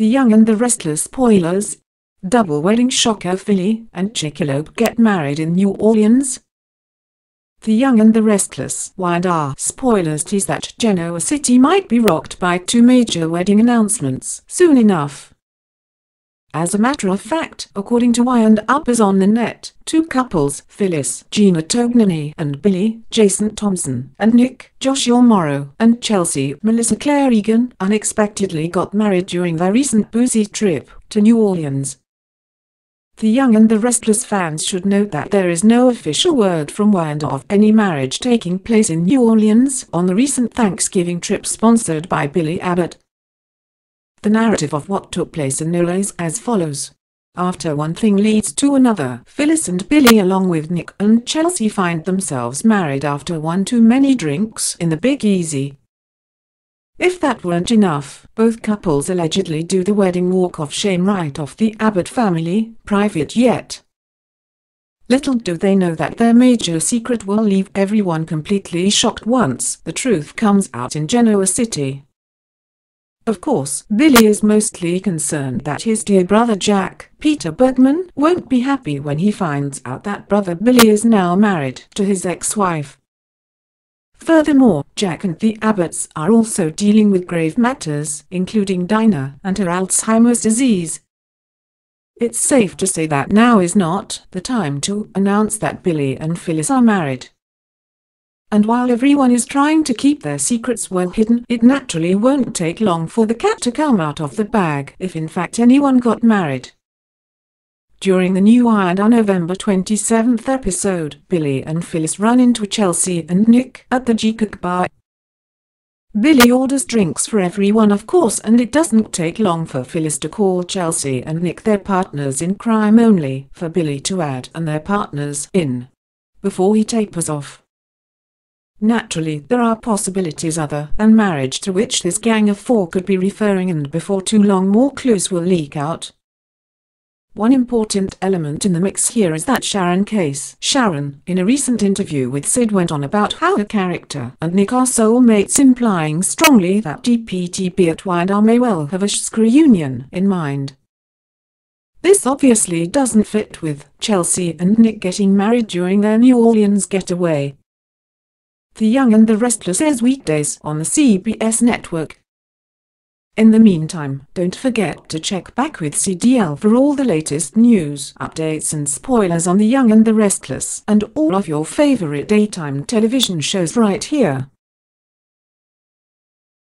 The Young and the Restless Spoilers, Double Wedding Shocker Philly and Chickalope Get Married in New Orleans. The Young and the Restless Wide are spoilers tease that Genoa City might be rocked by two major wedding announcements soon enough. As a matter of fact, according to Why and Uppers on the Net, two couples, Phyllis, Gina Tognani and Billy, Jason Thompson and Nick, Joshua Morrow and Chelsea, Melissa Claire Egan, unexpectedly got married during their recent boozy trip to New Orleans. The Young and the Restless fans should note that there is no official word from Wyand of any marriage taking place in New Orleans on the recent Thanksgiving trip sponsored by Billy Abbott. The narrative of what took place in Nola is as follows. After one thing leads to another, Phyllis and Billy along with Nick and Chelsea find themselves married after one too many drinks in the Big Easy. If that weren't enough, both couples allegedly do the wedding walk of shame right off the Abbott family, private yet. Little do they know that their major secret will leave everyone completely shocked once the truth comes out in Genoa City. Of course, Billy is mostly concerned that his dear brother Jack, Peter Bergman, won't be happy when he finds out that brother Billy is now married to his ex-wife. Furthermore, Jack and the Abbotts are also dealing with grave matters, including Dinah and her Alzheimer's disease. It's safe to say that now is not the time to announce that Billy and Phyllis are married. And while everyone is trying to keep their secrets well hidden, it naturally won't take long for the cat to come out of the bag if in fact anyone got married. During the New Iron November 27th episode, Billy and Phyllis run into Chelsea and Nick at the Geekuk bar. Billy orders drinks for everyone of course and it doesn't take long for Phyllis to call Chelsea and Nick their partners in crime only for Billy to add and their partners in. Before he tapers off, Naturally, there are possibilities other than marriage to which this gang of four could be referring and before too long more clues will leak out. One important element in the mix here is that Sharon case. Sharon, in a recent interview with Sid went on about how her character and Nick are soulmates implying strongly that DPTB at Wydar may well have a screw reunion in mind. This obviously doesn't fit with Chelsea and Nick getting married during their New Orleans getaway, the Young and the Restless airs weekdays on the CBS network. In the meantime, don't forget to check back with CDL for all the latest news, updates and spoilers on The Young and the Restless and all of your favorite daytime television shows right here.